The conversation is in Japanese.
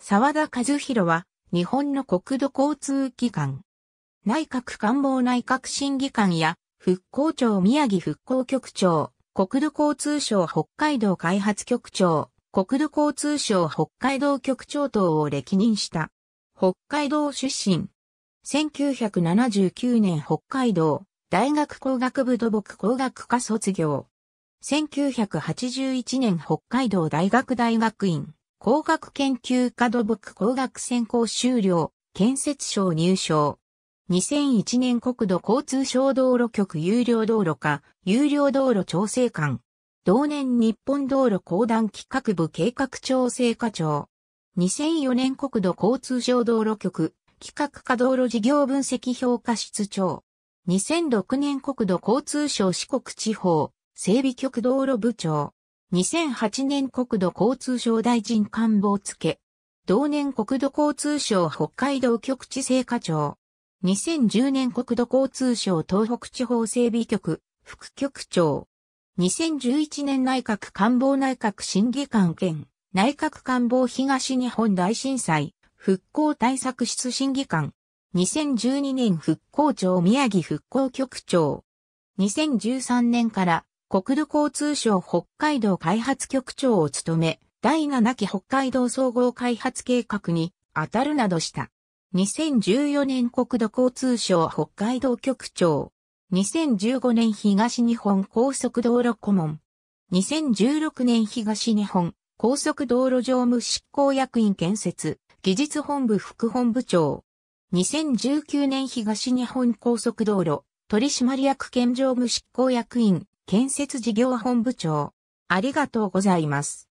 沢田和弘は、日本の国土交通機関、内閣官房内閣審議官や、復興庁宮城復興局長、国土交通省北海道開発局長、国土交通省北海道局長等を歴任した。北海道出身。1979年北海道大学工学部土木工学科卒業。1981年北海道大学大学院。工学研究科土木工学専攻修了、建設省入省。2001年国土交通省道路局有料道路課、有料道路調整官。同年日本道路公団企画部計画調整課長。2004年国土交通省道路局、企画課道路事業分析評価室長。2006年国土交通省四国地方、整備局道路部長。2008年国土交通省大臣官房付。同年国土交通省北海道局地政課長。2010年国土交通省東北地方整備局、副局長。2011年内閣官房内閣審議官兼、内閣官房東日本大震災、復興対策室審議官。2012年復興庁宮城復興局長。2013年から国土交通省北海道開発局長を務め、第七期北海道総合開発計画に当たるなどした。2014年国土交通省北海道局長。2015年東日本高速道路顧問。2016年東日本高速道路常務執行役員建設技術本部副本部長。2019年東日本高速道路取締役兼常務執行役員建設事業本部長。ありがとうございます。